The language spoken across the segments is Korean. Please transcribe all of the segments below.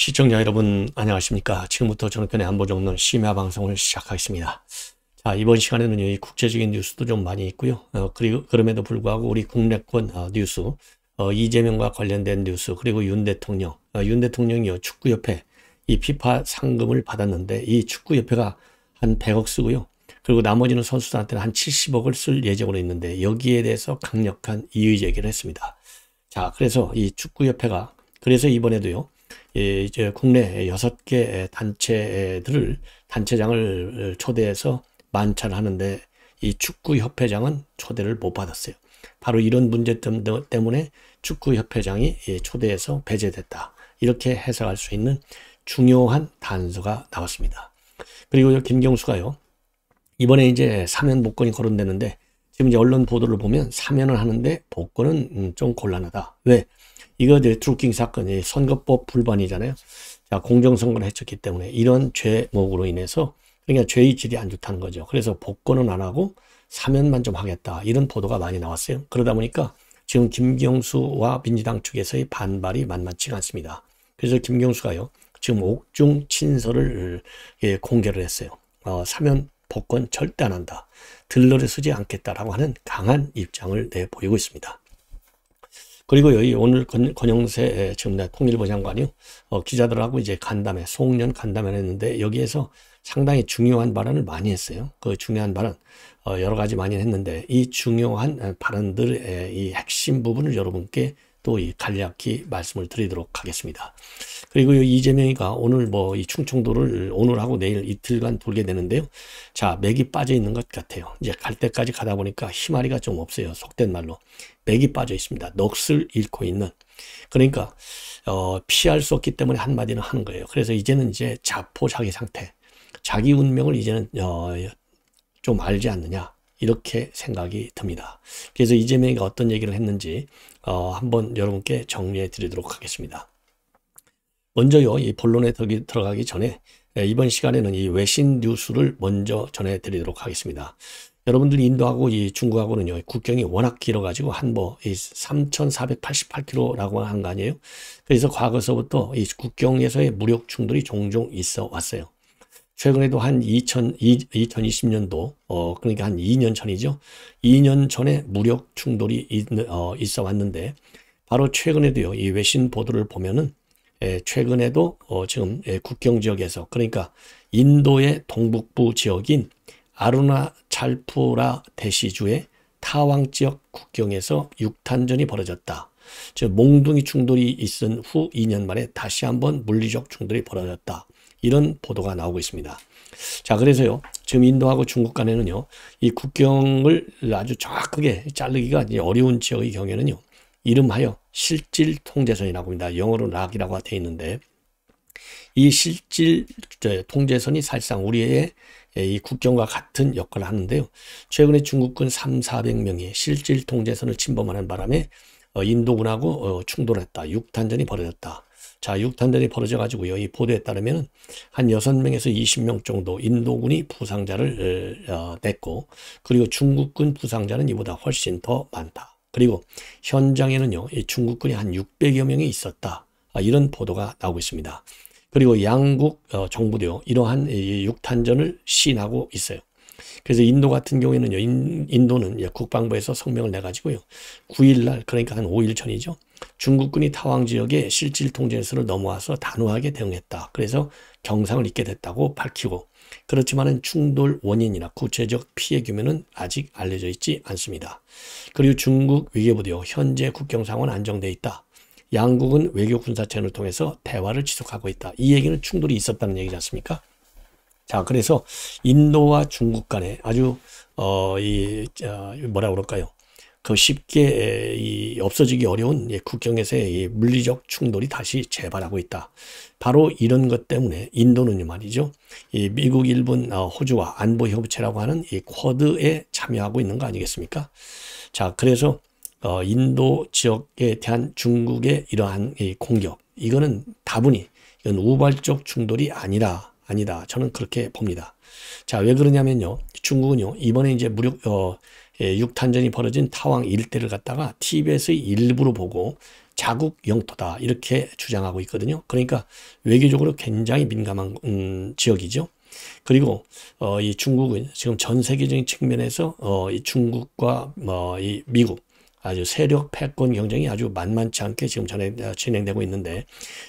시청자 여러분 안녕하십니까. 지금부터 저는편의 안보정론 심야 방송을 시작하겠습니다. 자 이번 시간에는 이 국제적인 뉴스도 좀 많이 있고요. 어, 그리고 그럼에도 불구하고 우리 국내권 어, 뉴스, 어, 이재명과 관련된 뉴스, 그리고 윤 대통령, 어, 윤 대통령이 축구협회 이 피파 상금을 받았는데 이 축구협회가 한 100억 쓰고요. 그리고 나머지는 선수들한테는 한 70억을 쓸 예정으로 있는데 여기에 대해서 강력한 이의 제기를 했습니다. 자 그래서 이 축구협회가 그래서 이번에도요. 예, 이제 국내 여섯 개 단체들을 단체장을 초대해서 만찬하는데 이 축구협회장은 초대를 못 받았어요. 바로 이런 문제 때문에 축구협회장이 예, 초대해서 배제됐다. 이렇게 해석할 수 있는 중요한 단서가 나왔습니다. 그리고 김경수가요. 이번에 이제 사면 복권이 거론되는데 지금 이제 언론 보도를 보면 사면을 하는데 복권은 음, 좀 곤란하다. 왜? 이거 이제 트루킹 사건이 선거법 불반이잖아요. 자, 공정선거를 해쳤기 때문에 이런 죄목으로 인해서 그러니까 죄의 질이 안 좋다는 거죠. 그래서 복권은 안 하고 사면만 좀 하겠다. 이런 보도가 많이 나왔어요. 그러다 보니까 지금 김경수와 민주당 측에서의 반발이 만만치가 않습니다. 그래서 김경수가요. 지금 옥중 친서를 예, 공개를 했어요. 어, 사면 복권 절대 안 한다. 들러리 쓰지 않겠다라고 하는 강한 입장을 내보이고 있습니다. 그리고 여기 오늘 권, 영세 예, 지금 통일부 장관이 어, 기자들하고 이제 간담회, 송년 간담회를 했는데 여기에서 상당히 중요한 발언을 많이 했어요. 그 중요한 발언 어, 여러 가지 많이 했는데 이 중요한 어, 발언들의 이 핵심 부분을 여러분께 또 이 간략히 말씀을 드리도록 하겠습니다. 그리고 이재명이가 오늘 뭐 이 충청도를 오늘하고 내일 이틀간 돌게 되는데요. 자, 맥이 빠져 있는 것 같아요. 이제 갈 때까지 가다 보니까 희마리가 좀 없어요. 속된 말로. 맥이 빠져 있습니다. 넋을 잃고 있는. 그러니까, 어, 피할 수 없기 때문에 한마디는 하는 거예요. 그래서 이제는 이제 자포자기 상태. 자기 운명을 이제는, 어, 좀 알지 않느냐. 이렇게 생각이 듭니다. 그래서 이재명이가 어떤 얘기를 했는지 어, 한번 여러분께 정리해 드리도록 하겠습니다. 먼저요, 이 본론에 들어가기 전에 예, 이번 시간에는 이 외신 뉴스를 먼저 전해드리도록 하겠습니다. 여러분들 인도하고 이 중국하고는요, 국경이 워낙 길어가지고 한보 3,488km라고 한 거 아니에요? 그래서 과거서부터 이 국경에서의 무력 충돌이 종종 있어 왔어요. 최근에도 한 2000, 2020년도, 어, 그러니까 한 2년 전이죠. 2년 전에 무력 충돌이 있, 어, 있어 왔는데, 바로 최근에도요, 이 외신 보도를 보면은 예, 최근에도 어, 지금 예, 국경 지역에서 그러니까 인도의 동북부 지역인 아루나찰푸라 대시주의 타왕 지역 국경에서 육탄전이 벌어졌다. 즉 몽둥이 충돌이 있은 후 2년 만에 다시 한번 물리적 충돌이 벌어졌다. 이런 보도가 나오고 있습니다. 자 그래서요 지금 인도하고 중국 간에는요 이 국경을 아주 정확하게 자르기가 어려운 지역의 경우에는요 이름하여 실질 통제선이라고 합니다. 영어로 락이라고 되어 있는데 이 실질 통제선이 사실상 우리의 이 국경과 같은 역할을 하는데요. 최근에 중국군 3, 400명이 실질 통제선을 침범하는 바람에 어, 인도군하고 어, 충돌했다. 육탄전이 벌어졌다. 자, 육탄전이 벌어져가지고요. 이 보도에 따르면 한 6명에서 20명 정도 인도군이 부상자를 어, 냈고 그리고 중국군 부상자는 이보다 훨씬 더 많다. 그리고 현장에는요, 중국군이 한 600여 명이 있었다. 아, 이런 보도가 나오고 있습니다. 그리고 양국 어, 정부도요, 이러한 육탄전을 시인하고 있어요. 그래서 인도 같은 경우에는요, 인도는 국방부에서 성명을 내가지고요, 9일날, 그러니까 한 5일 전이죠. 중국군이 타왕 지역에 실질 통제선을 넘어와서 단호하게 대응했다. 그래서 경상을 입게 됐다고 밝히고, 그렇지만은 충돌 원인이나 구체적 피해 규모는 아직 알려져 있지 않습니다. 그리고 중국 외교부도 현재 국경 상황 안정돼 있다. 양국은 외교 군사 채널을 통해서 대화를 지속하고 있다. 이 얘기는 충돌이 있었다는 얘기지 않습니까? 자, 그래서 인도와 중국 간에 아주 어 이 뭐라 그럴까요? 그 쉽게 없어지기 어려운 예, 국경에서의 물리적 충돌이 다시 재발하고 있다. 바로 이런 것 때문에 인도는 말이죠. 미국, 일본, 어, 호주와 안보 협의체라고 하는 이 쿼드에 참여하고 있는 거 아니겠습니까? 자, 그래서 어, 인도 지역에 대한 중국의 이러한 공격 이거는 다분히 이건 우발적 충돌이 아니라 아니다. 저는 그렇게 봅니다. 자, 왜 그러냐면요. 중국은요. 이번에 이제 무력 어 예, 육탄전이 벌어진 타왕 일대를 갖다가 티벳의 일부로 보고 자국 영토다 이렇게 주장하고 있거든요. 그러니까 외교적으로 굉장히 민감한 음, 지역이죠. 그리고 어, 이 중국은 지금 전 세계적인 측면에서 어, 이 중국과 뭐, 이 미국 아주 세력 패권 경쟁이 아주 만만치 않게 지금 전에 어, 진행되고 있는데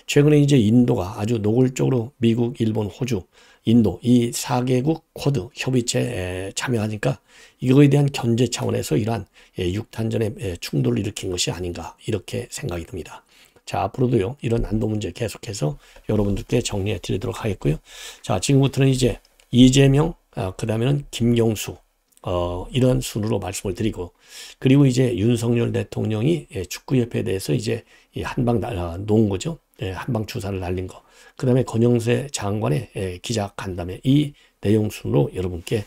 최근에 이제 인도가 아주 노골적으로 미국, 일본, 호주 인도 이 4개국 쿼드 협의체에 참여하니까 이거에 대한 견제 차원에서 이러한 6단전의 예, 예, 충돌을 일으킨 것이 아닌가 이렇게 생각이 듭니다. 자 앞으로도요 이런 안보 문제 계속해서 여러분들께 정리해 드리도록 하겠고요. 자 지금부터는 이제 이재명 아, 그 다음에는 김경수 어, 이런 순으로 말씀을 드리고 그리고 이제 윤석열 대통령이 예, 축구협회에 대해서 이제 한방 농구죠 아, 한방 주사를 날린 거그 다음에 권영세 장관의 예, 기자 간담회 이 내용 순으로 여러분께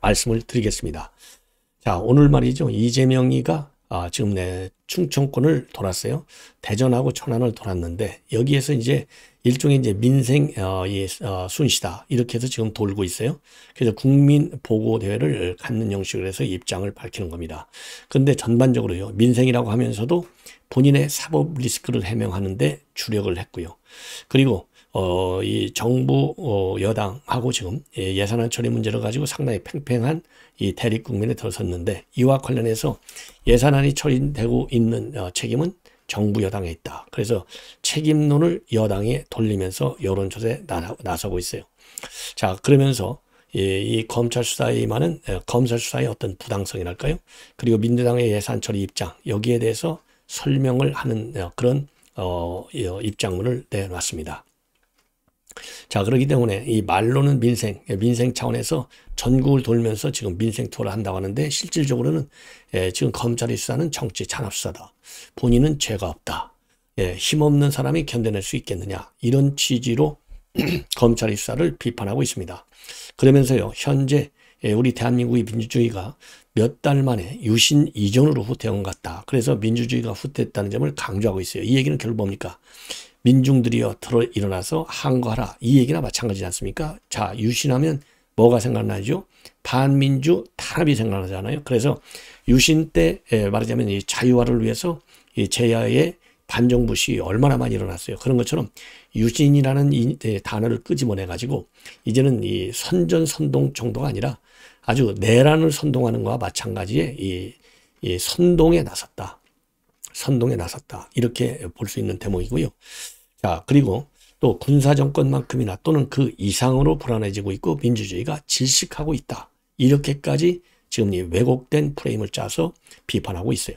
말씀을 드리겠습니다. 자, 오늘 말이죠. 이재명이가 아, 지금 내 충청권을 돌았어요. 대전하고 천안을 돌았는데 여기에서 이제 일종의 이제 민생 어, 예, 어, 순시다 이렇게 해서 지금 돌고 있어요. 그래서 국민 보고 대회를 갖는 형식으로 해서 입장을 밝히는 겁니다. 근데 전반적으로요 민생이라고 하면서도 본인의 사법 리스크를 해명하는데 주력을 했고요. 그리고 어, 이 정부 어, 여당하고 지금 예, 예산안 처리 문제를 가지고 상당히 팽팽한 이 대립 국면에 들어섰는데 이와 관련해서 예산안이 처리되고 있는 어, 책임은 정부 여당에 있다. 그래서 책임론을 여당에 돌리면서 여론조사에 나, 서고 있어요. 자 그러면서 이, 예, 이 검찰 수사에 임하는 에, 어, 검찰 수사의 어떤 부당성이랄까요? 그리고 민주당의 예산 처리 입장 여기에 대해서 설명을 하는 에, 어, 그런 어, 예, 입장문을 내놨습니다. 자 그렇기 때문에 이 말로는 민생, 예, 민생 차원에서 전국을 돌면서 지금 민생 투어를 한다고 하는데 실질적으로는 예, 지금 검찰의 수사는 정치 잔압 수사다. 본인은 죄가 없다. 예, 힘없는 사람이 견뎌낼 수 있겠느냐 이런 취지로 검찰 의 수사를 비판하고 있습니다. 그러면서요 현재 예, 우리 대한민국의 민주주의가 몇달 만에 유신 이전으로 후퇴한 것 같다. 그래서 민주주의가 후퇴했다는 점을 강조하고 있어요. 이 얘기는 결국 뭡니까? 민중들이여 들어 일어나서 항거하라. 이 얘기나 마찬가지지 않습니까? 자, 유신하면 뭐가 생각나죠? 반민주 탄압이 생각나잖아요. 그래서 유신 때 예, 말하자면 이 자유화를 위해서 이 제야의 반정부 시위 얼마나 많이 일어났어요. 그런 것처럼 유신이라는 이 예, 단어를 끄집어내 가지고 이제는 이 선전선동 정도가 아니라 아주 내란을 선동하는 것과 마찬가지의 이, 이 선동에 나섰다. 선동에 나섰다. 이렇게 볼 수 있는 대목이고요. 자, 그리고 또 군사정권만큼이나 또는 그 이상으로 불안해지고 있고 민주주의가 질식하고 있다. 이렇게까지 지금 이 왜곡된 프레임을 짜서 비판하고 있어요.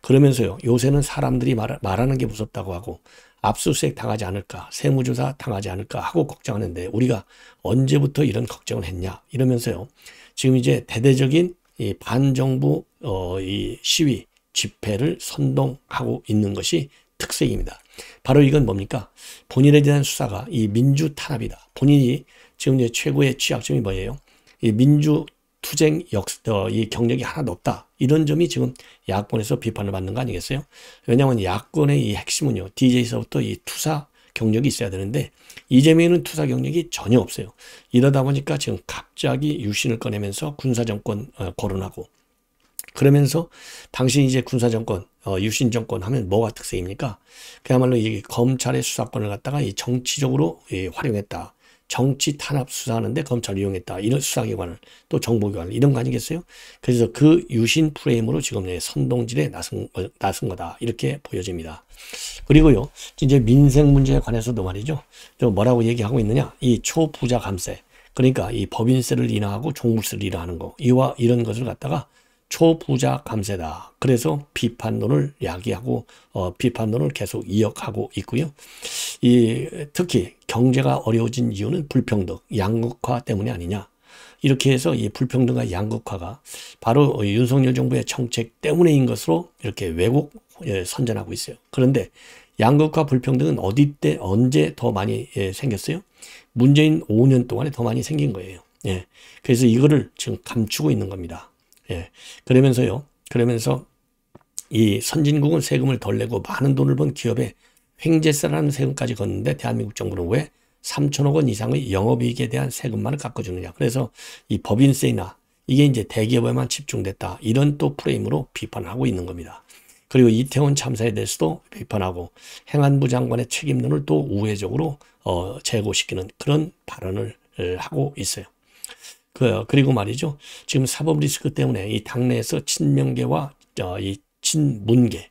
그러면서요, 요새는 사람들이 말, 말하는 게 무섭다고 하고 압수수색 당하지 않을까, 세무조사 당하지 않을까 하고 걱정하는데 우리가 언제부터 이런 걱정을 했냐 이러면서요. 지금 이제 대대적인 이 반정부 어, 이 시위 집회를 선동하고 있는 것이 특색입니다. 바로 이건 뭡니까? 본인에 대한 수사가 이 민주 탄압이다. 본인이 지금 이제 최고의 취약점이 뭐예요? 이 민주 투쟁 역, 어, 이 경력이 하나도 없다. 이런 점이 지금 야권에서 비판을 받는 거 아니겠어요? 왜냐하면 야권의 이 핵심은요, DJ서부터 이 투사 경력이 있어야 되는데 이재명은 투사 경력이 전혀 없어요. 이러다 보니까 지금 갑자기 유신을 꺼내면서 군사정권 어, 거론하고 그러면서 당신 이제 군사정권, 어, 유신정권 하면 뭐가 특색입니까? 그야말로 이 검찰의 수사권을 갖다가 이 정치적으로 예, 활용했다. 정치 탄압 수사하는데 검찰 이용했다. 이런 수사기관을 또 정보기관을 이런 거 아니겠어요? 그래서 그 유신 프레임으로 지금 내 선동질에 나선, 나선 거다. 이렇게 보여집니다. 그리고요. 이제 민생 문제에 관해서도 말이죠. 또 뭐라고 얘기하고 있느냐. 이 초부자 감세. 그러니까 이 법인세를 인하하고 종부세를 인하하는 거. 이와 이런 것을 갖다가 초부자 감세다. 그래서 비판론을 야기하고 어, 비판론을 계속 이어가고 있고요. 이 특히 경제가 어려워진 이유는 불평등, 양극화 때문이 아니냐. 이렇게 해서 이 불평등과 양극화가 바로 윤석열 정부의 정책 때문인 것으로 이렇게 왜곡 예, 선전하고 있어요. 그런데 양극화 불평등은 어디 때 언제 더 많이 예, 생겼어요? 문재인 5년 동안에 더 많이 생긴 거예요. 예. 그래서 이거를 지금 감추고 있는 겁니다. 예. 그러면서요. 그러면서 이 선진국은 세금을 덜 내고 많은 돈을 번 기업에 횡재세라는 세금까지 걷는데 대한민국 정부는 왜 3천억 원 이상의 영업이익에 대한 세금만을 깎아주느냐. 그래서 이 법인세나 이게 이제 대기업에만 집중됐다. 이런 또 프레임으로 비판하고 있는 겁니다. 그리고 이태원 참사에 대해서도 비판하고 행안부 장관의 책임론을 또 우회적으로 어, 제고시키는 그런 발언을 하고 있어요. 그, 그리고 말이죠. 지금 사법 리스크 때문에 이 당내에서 친명계와 어, 이 친문계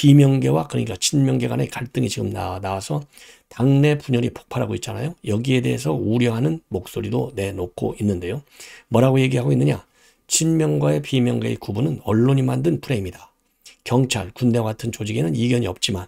비명계와 그러니까 친명계 간의 갈등이 지금 나, 와서 당내 분열이 폭발하고 있잖아요. 여기에 대해서 우려하는 목소리도 내놓고 있는데요. 뭐라고 얘기하고 있느냐? 친명과의 비명계의 구분은 언론이 만든 프레임이다. 경찰, 군대와 같은 조직에는 이견이 없지만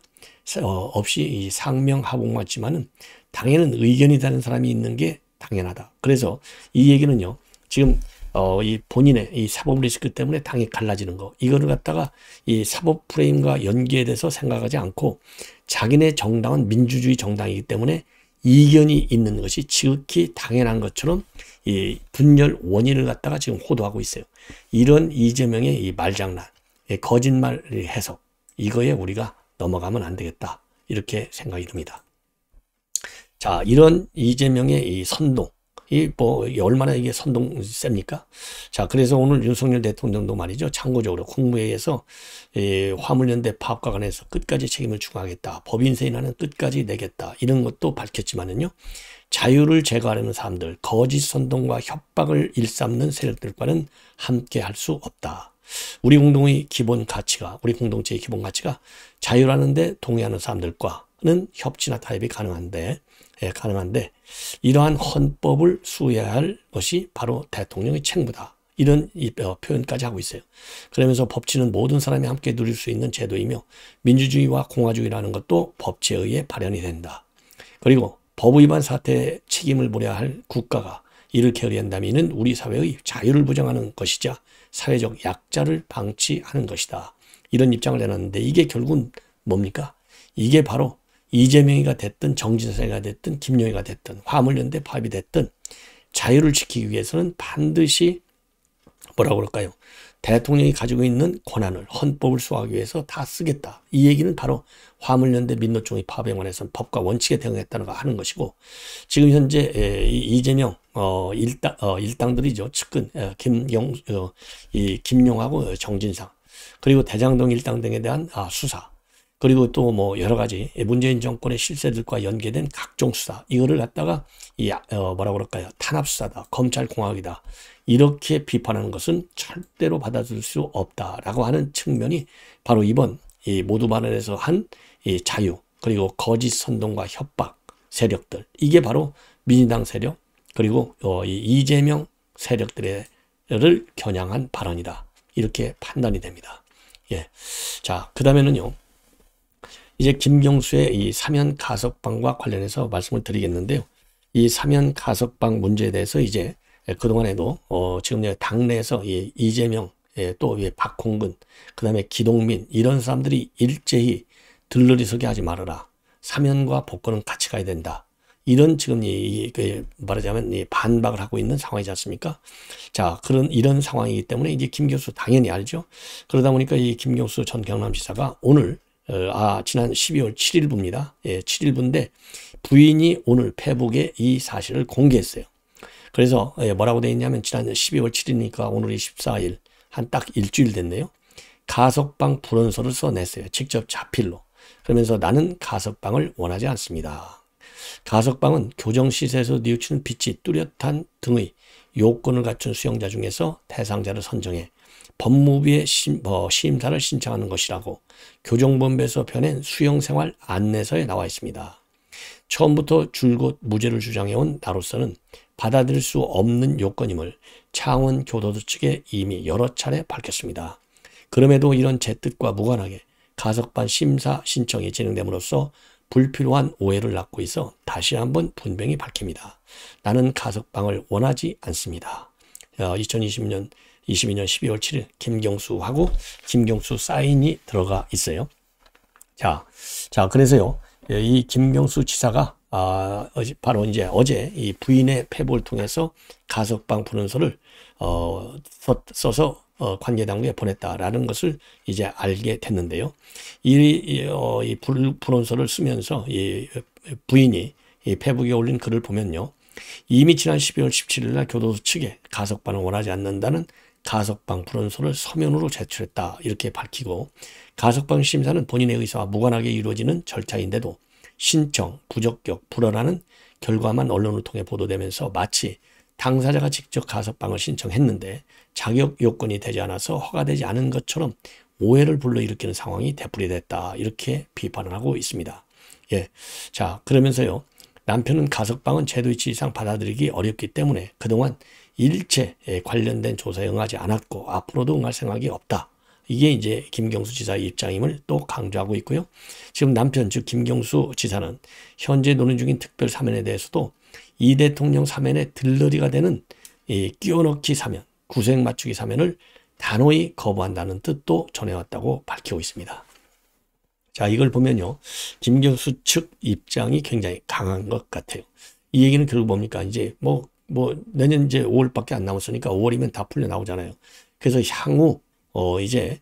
어, 없이 상명 하복 맞지만은 당에는 의견이 다른 사람이 있는 게 당연하다. 그래서 이 얘기는요. 지금 어, 이 본인의 이 사법 리스크 때문에 당이 갈라지는 거. 이거를 갖다가 이 사법 프레임과 연계돼서 생각하지 않고 자기네 정당은 민주주의 정당이기 때문에 이견이 있는 것이 지극히 당연한 것처럼 이 분열 원인을 갖다가 지금 호도하고 있어요. 이런 이재명의 이 말장난, 예, 거짓말 해석, 이거에 우리가 넘어가면 안 되겠다. 이렇게 생각이 듭니다. 자, 이런 이재명의 이 선동, 이뭐 얼마나 이게 선동 셉니까? 자 그래서 오늘 윤석열 대통령도 말이죠 참고적으로 국무회의에서 이 화물연대 파업과 관해서 끝까지 책임을 추 중하겠다 법인세인하는 끝까지 내겠다 이런 것도 밝혔지만은요 자유를 제거하려는 사람들 거짓 선동과 협박을 일삼는 세력들과는 함께할 수 없다. 우리 공동의 기본 가치가 우리 공동체의 기본 가치가 자유라는데 동의하는 사람들과는 협치나 타협이 가능한데 예, 가능한데 이러한 헌법을 수여할 것이 바로 대통령의 책무다. 이런 어, 표현까지 하고 있어요. 그러면서 법치는 모든 사람이 함께 누릴 수 있는 제도이며 민주주의와 공화주의라는 것도 법치에 의해 발현이 된다. 그리고 법 위반 사태에 책임을 물어야 할 국가가 이를 게으한다면 이는 우리 사회의 자유를 부정하는 것이자 사회적 약자를 방치하는 것이다. 이런 입장을 내놨는데 이게 결국은 뭡니까? 이게 바로 이재명이가 됐든 정진세가 됐든 김용희가 됐든 화물연대 파업이 됐든 자유를 지키기 위해서는 반드시 뭐라고 그럴까요? 대통령이 가지고 있는 권한을 헌법을 수호하기 위해서 다 쓰겠다. 이 얘기는 바로 화물연대 민노총이 파업에 관해서는 법과 원칙에 대응했다는 거 하는 것이고 지금 현재 이재명 어, 일당 어, 일당들이죠 측근 어, 김용 어, 이 김용하고 정진상 그리고 대장동 일당 등에 대한 아, 수사 그리고 또 뭐 여러 가지 문재인 정권의 실세들과 연계된 각종 수사 이거를 갖다가 어, 뭐라 그럴까요 탄압 수사다 검찰 공학이다 이렇게 비판하는 것은 절대로 받아들일 수 없다라고 하는 측면이 바로 이번 이 모두 발언에서 한 이 자유 그리고 거짓 선동과 협박 세력들 이게 바로 민주당 세력 그리고 어, 이 이재명 세력들을 겨냥한 발언이다 이렇게 판단이 됩니다. 예, 자그 다음에는요. 이제 김경수의 이 사면 가석방과 관련해서 말씀을 드리겠는데요. 이 사면 가석방 문제에 대해서 이제 그동안에도 어 지금 당내에서 이 이재명 예, 또 박홍근 그다음에 기동민 이런 사람들이 일제히 들러리서게 하지 말아라. 사면과 복권은 같이 가야 된다. 이런 지금 이, 이 그 말하자면 이 반박을 하고 있는 상황이지 않습니까? 자, 그런 이런 상황이기 때문에 이제 김경수 당연히 알죠. 그러다 보니까 이 김경수 전 경남지사가 오늘 어, 아 지난 12월 7일부입니다. 예, 7일부인데 부인이 오늘 페북에 이 사실을 공개했어요. 그래서 예, 뭐라고 돼 있냐면 지난 12월 7일이니까 오늘이 14일 한 딱 일주일 됐네요. 가석방 불언서를 써냈어요. 직접 자필로. 그러면서 나는 가석방을 원하지 않습니다. 가석방은 교정시설에서 뉘우치는 빛이 뚜렷한 등의 요건을 갖춘 수용자 중에서 대상자를 선정해 법무부의 심, 어, 심사를 신청하는 것이라고 교정본부에서 펴낸 수용생활 안내서에 나와 있습니다. 처음부터 줄곧 무죄를 주장해온 나로서는 받아들일 수 없는 요건임을 창원 교도소 측에 이미 여러 차례 밝혔습니다. 그럼에도 이런 제 뜻과 무관하게 가석반 심사 신청이 진행됨으로써 불필요한 오해를 낳고 있어 다시 한번 분명히 밝힙니다. 나는 가석방을 원하지 않습니다. 2020년 22년 12월 7일 김경수하고 김경수 사인이 들어가 있어요. 자, 자 그래서요 예, 이 김경수 지사가 아, 바로 이제 어제 이 부인의 패보를 통해서 가석방 분원서를 어, 써서 어, 관계 당국에 보냈다라는 것을 이제 알게 됐는데요. 이, 어, 이 불, 불서를 쓰면서 이 부인이 이 페북에 올린 글을 보면요. 이미 지난 12월 17일 날 교도소 측에 가석방을 원하지 않는다는 가석방 불언서를 서면으로 제출했다 이렇게 밝히고 가석방 심사는 본인의 의사와 무관하게 이루어지는 절차인데도 신청, 부적격, 불허라는 결과만 언론을 통해 보도되면서 마치 당사자가 직접 가석방을 신청했는데 자격 요건이 되지 않아서 허가되지 않은 것처럼 오해를 불러일으키는 상황이 되풀이됐다. 이렇게 비판을 하고 있습니다. 예. 자, 그러면서요. 남편은 가석방은 제도 이상 받아들이기 어렵기 때문에 그동안 일체 예, 관련된 조사에 응하지 않았고 앞으로도 응할 생각이 없다. 이게 이제 김경수 지사의 입장임을 또 강조하고 있고요. 지금 남편 즉 김경수 지사는 현재 노는 중인 특별 사면에 대해서도 이 대통령 사면에 들러리가 되는 이 예, 끼워넣기 사면, 구색 맞추기 사면을 단호히 거부한다는 뜻도 전해왔다고 밝히고 있습니다. 자, 이걸 보면요. 김 교수 측 입장이 굉장히 강한 것 같아요. 이 얘기는 결국 뭡니까? 이제 뭐, 뭐, 내년 이제 5월밖에 안 남았으니까 5월이면 다 풀려 나오잖아요. 그래서 향후 어, 이제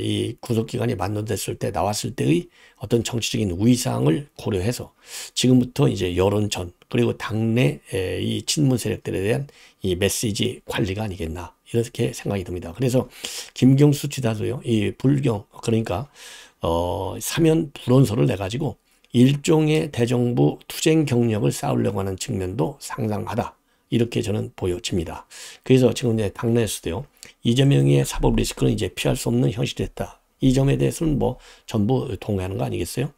이 구속 기간이 만료됐을 때 나왔을 때의 어떤 정치적인 위상을 고려해서 지금부터 이제 여론전 그리고 당내 이 친문 세력들에 대한 이 메시지 관리가 아니겠나 이렇게 생각이 듭니다. 그래서 김경수 지사도요 이 불경 그러니까 어, 사면 불원서를 내 가지고 일종의 대정부 투쟁 경력을 쌓으려고 하는 측면도 상당하다. 이렇게 저는 보여집니다. 그래서 지금 이제 당내에서도요. 이재명의 사법 리스크는 이제 피할 수 없는 현실이었다. 이 점에 대해서는 뭐 전부 동의하는 거 아니겠어요?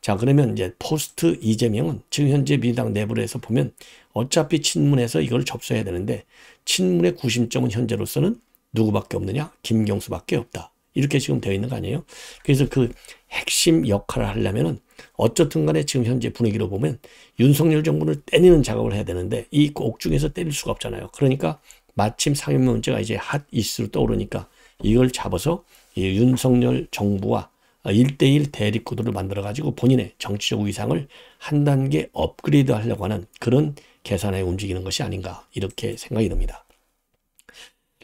자 그러면 이제 포스트 이재명은 지금 현재 민당 내부에서 보면 어차피 친문에서 이걸 접수해야 되는데 친문의 구심점은 현재로서는 누구밖에 없느냐? 김경수밖에 없다. 이렇게 지금 되어 있는 거 아니에요? 그래서 그 핵심 역할을 하려면은 어쨌든 간에 지금 현재 분위기로 보면 윤석열 정부를 때리는 작업을 해야 되는데 이 옥중에서 때릴 수가 없잖아요. 그러니까 마침 상임 위 문제가 이제 핫 이슈로 떠오르니까 이걸 잡아서 이 윤석열 정부와 1대1 대립 구도를 만들어가지고 본인의 정치적 위상을 한 단계 업그레이드 하려고 하는 그런 계산에 움직이는 것이 아닌가 이렇게 생각이 듭니다.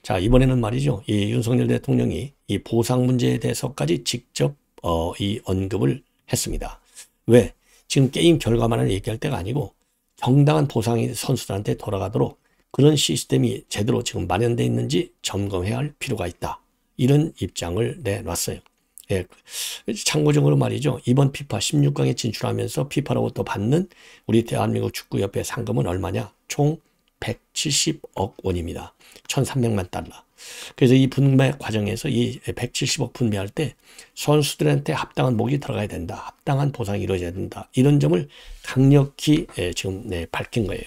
자 이번에는 말이죠. 이 윤석열 대통령이 이 보상 문제에 대해서까지 직접 어, 이 언급을 했습니다. 왜? 지금 게임 결과만을 얘기할 때가 아니고 정당한 보상이 선수들한테 돌아가도록 그런 시스템이 제대로 지금 마련되어 있는지 점검해야 할 필요가 있다. 이런 입장을 내놨어요. 예, 참고적으로 말이죠. 이번 피파 16강에 진출하면서 피파로부 터 받는 우리 대한민국 축구협회 상금은 얼마냐? 총 170억 원입니다. 1,300만 달러. 그래서 이 분배 과정에서 이 170억 분배할 때 선수들한테 합당한 목이 들어가야 된다. 합당한 보상이 이루어져야 된다. 이런 점을 강력히 예, 지금 네, 밝힌 거예요.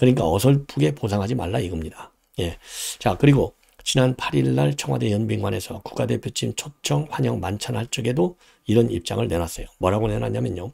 그러니까 어설프게 보상하지 말라 이겁니다. 예. 자, 그리고 지난 8일 날 청와대 연빙관에서 국가대표팀 초청 환영 만찬할 적에도 이런 입장을 내놨어요. 뭐라고 내놨냐면요.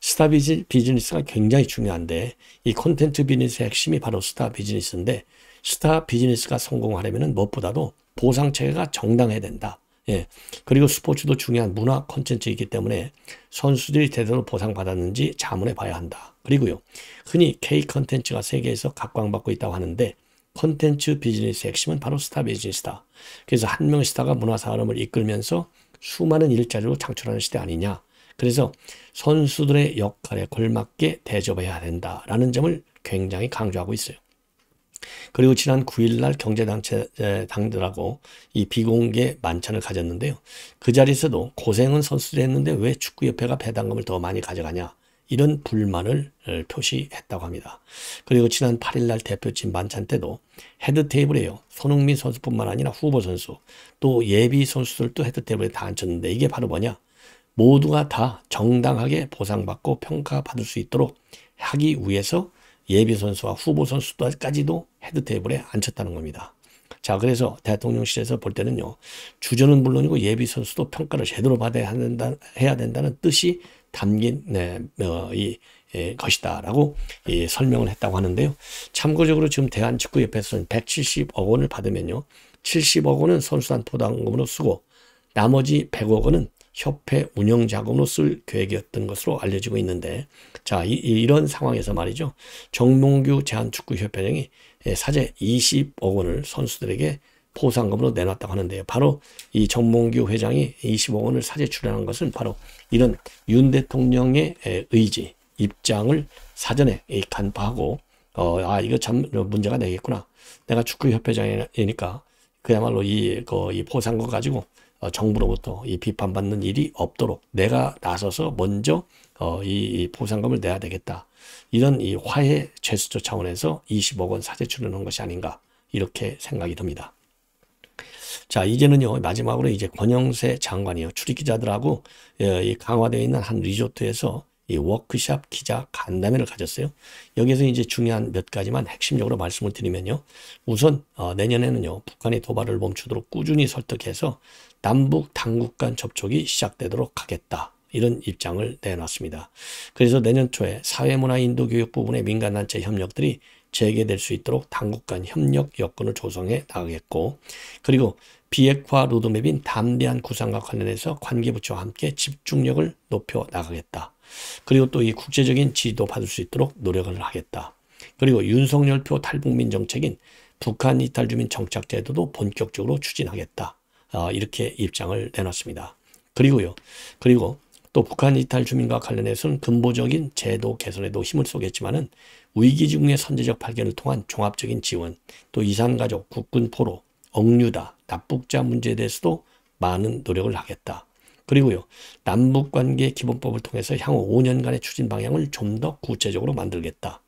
스타 비즈니스가 굉장히 중요한데 이 콘텐츠 비즈니스의 핵심이 바로 스타 비즈니스인데 스타 비즈니스가 성공하려면 무엇보다도 보상 체계가 정당해야 된다. 예. 그리고 스포츠도 중요한 문화 콘텐츠이기 때문에 선수들이 대대로 보상받았는지 자문해 봐야 한다. 그리고요. 흔히 K 컨텐츠가 세계에서 각광받고 있다고 하는데 컨텐츠 비즈니스 핵심은 바로 스타 비즈니스다. 그래서 한명 스타가 문화사업을 이끌면서 수많은 일자리로 창출하는 시대 아니냐. 그래서 선수들의 역할에 걸맞게 대접해야 된다라는 점을 굉장히 강조하고 있어요. 그리고 지난 9일날 경제단체 당들하고 이 비공개 만찬을 가졌는데요. 그 자리에서도 고생은 선수들이 했는데 왜 축구협회가 배당금을 더 많이 가져가냐. 이런 불만을 표시했다고 합니다. 그리고 지난 8일날 대표팀 만찬 때도 헤드 테이블에요. 손흥민 선수뿐만 아니라 후보 선수 또 예비 선수들도 헤드 테이블에 다 앉혔는데 이게 바로 뭐냐? 모두가 다 정당하게 보상받고 평가받을 수 있도록 하기 위해서 예비 선수와 후보 선수까지도 헤드 테이블에 앉혔다는 겁니다. 자, 그래서 대통령실에서 볼 때는요, 주전은 물론이고 예비 선수도 평가를 제대로 받아야 된다 해야 된다는 뜻이 담긴 네, 어, 이 예, 것이다라고 예, 설명을 했다고 하는데요. 참고적으로 지금 대한축구협회에서는 170억 원을 받으면요. 70억 원은 선수단 포당금으로 쓰고 나머지 100억 원은 협회 운영 자금으로 쓸 계획이었던 것으로 알려지고 있는데 자 이, 이, 런 상황에서 말이죠 정몽규 제한축구협회장이 예, 사제 20억 원을 선수들에게 포상금으로 내놨다고 하는데요. 바로 이 정몽규 회장이 25억 원을 사제 출연한 것은 바로 이런 윤 대통령의 의지, 입장을 사전에 간파하고 어, 아 이거 참 문제가 되겠구나. 내가 축구협회장이니까 그야말로 이, 그, 이 포상금 가지고 어, 정부로부터 이 비판받는 일이 없도록 내가 나서서 먼저 어, 이, 이 포상금을 내야 되겠다. 이런 이 화해 최수조 차원에서 20억 원 사제 출연한 것이 아닌가 이렇게 생각이 듭니다. 자, 이제는요, 마지막으로 이제 권영세 장관이요. 출입기자들하고 예, 이 강화되어 있는 한 리조트에서 이 워크샵 기자 간담회를 가졌어요. 여기서 이제 중요한 몇 가지만 핵심적으로 말씀을 드리면요. 우선 어, 내년에는요. 북한의 도발을 멈추도록 꾸준히 설득해서 남북 당국 간 접촉이 시작되도록 하겠다. 이런 입장을 내놨습니다. 그래서 내년 초에 사회문화인도교육 부분의 민간단체 협력들이 재개될 수 있도록 당국 간 협력 여건을 조성해 나가겠고 그리고 비핵화 로드맵인 담대한 구상과 관련해서 관계부처와 함께 집중력을 높여 나가겠다. 그리고 또 이 국제적인 지지도 받을 수 있도록 노력을 하겠다. 그리고 윤석열 표 탈북민 정책인 북한 이탈 주민 정착 제도도 본격적으로 추진하겠다. 어, 이렇게 입장을 내놨습니다. 그리고요. 그리고 또 북한 이탈 주민과 관련해서는 근본적인 제도 개선에도 힘을 쏘겠지만은 위기 중의 선제적 발견을 통한 종합적인 지원, 또 이산가족, 국군 포로, 억류다, 납북자 문제에 대해서도 많은 노력을 하겠다. 그리고요, 남북관계 기본법을 통해서 향후 5년간의 추진 방향을 좀 더 구체적으로 만들겠다.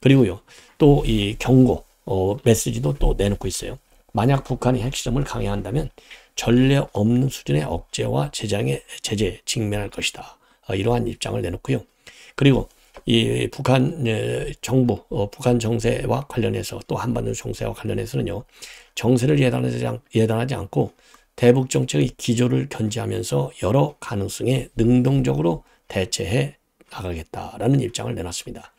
그리고요, 또 이 경고, 어, 메시지도 또 내놓고 있어요. 만약 북한이 핵실험을 강행한다면 전례 없는 수준의 억제와 제장의 제재에 직면할 것이다. 어, 이러한 입장을 내놓고요. 그리고 이 북한 예, 정부, 어, 북한 정세와 관련해서 또 한반도 정세와 관련해서는요. 정세를 예단하지 않고 대북 정책의 기조를 견지하면서 여러 가능성에 능동적으로 대체해 나가겠다라는 입장을 내놨습니다.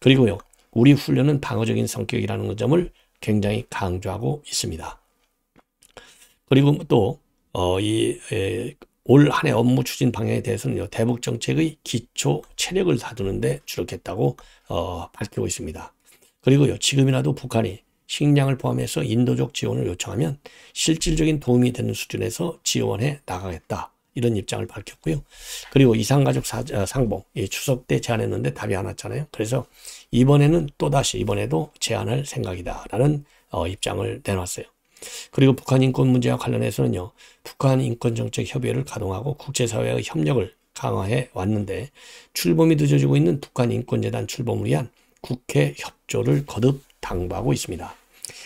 그리고요. 우리 훈련은 방어적인 성격이라는 점을 굉장히 강조하고 있습니다. 그리고 또, 어, 이, 에, 올한해 업무 추진 방향에 대해서는요, 대북 정책의 기초 체력을 다두는데 주력했다고 어, 밝히고 있습니다. 그리고요, 지금이라도 북한이 식량을 포함해서 인도적 지원을 요청하면 실질적인 도움이 되는 수준에서 지원해 나가겠다. 이런 입장을 밝혔고요. 그리고 이상가족 아, 상봉, 추석 때 제안했는데 답이 안 왔잖아요. 그래서 이번에는 또다시 이번에도 제안할 생각이다. 라는 어, 입장을 내놨어요. 그리고 북한 인권 문제와 관련해서는요. 북한 인권 정책 협의회를 가동하고 국제사회의 협력을 강화해 왔는데 출범이 늦어지고 있는 북한 인권재단 출범을 위한 국회 협조를 거듭 당부하고 있습니다.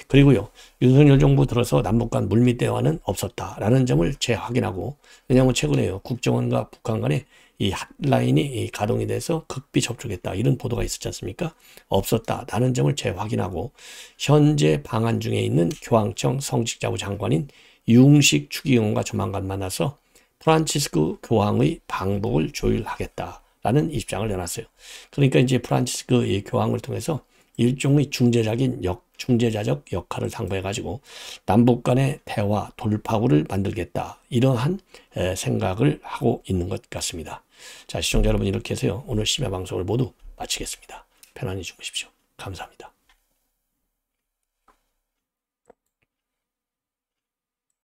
그리고요. 윤석열 정부 들어서 남북 간 물밑 대화는 없었다라는 점을 재확인하고 왜냐하면 최근에요. 국정원과 북한 간의 이 핫라인이 가동이 돼서 극비 접촉했다. 이런 보도가 있었지 않습니까? 없었다. 라는 점을 재확인하고 현재 방한 중에 있는 교황청 성직자부 장관인 융식 추기경과 조만간 만나서 프란치스코 교황의 방북을 조율하겠다라는 입장을 내놨어요. 그러니까 이제 프란치스코이 교황을 통해서 일종의 중재자인 역, 중재자적 역할을 당부해가지고 남북 간의 대화 돌파구를 만들겠다 이러한 생각을 하고 있는 것 같습니다. 자, 시청자 여러분 이렇게 해서요. 오늘 심야 방송을 모두 마치겠습니다. 편안히 주무십시오. 감사합니다.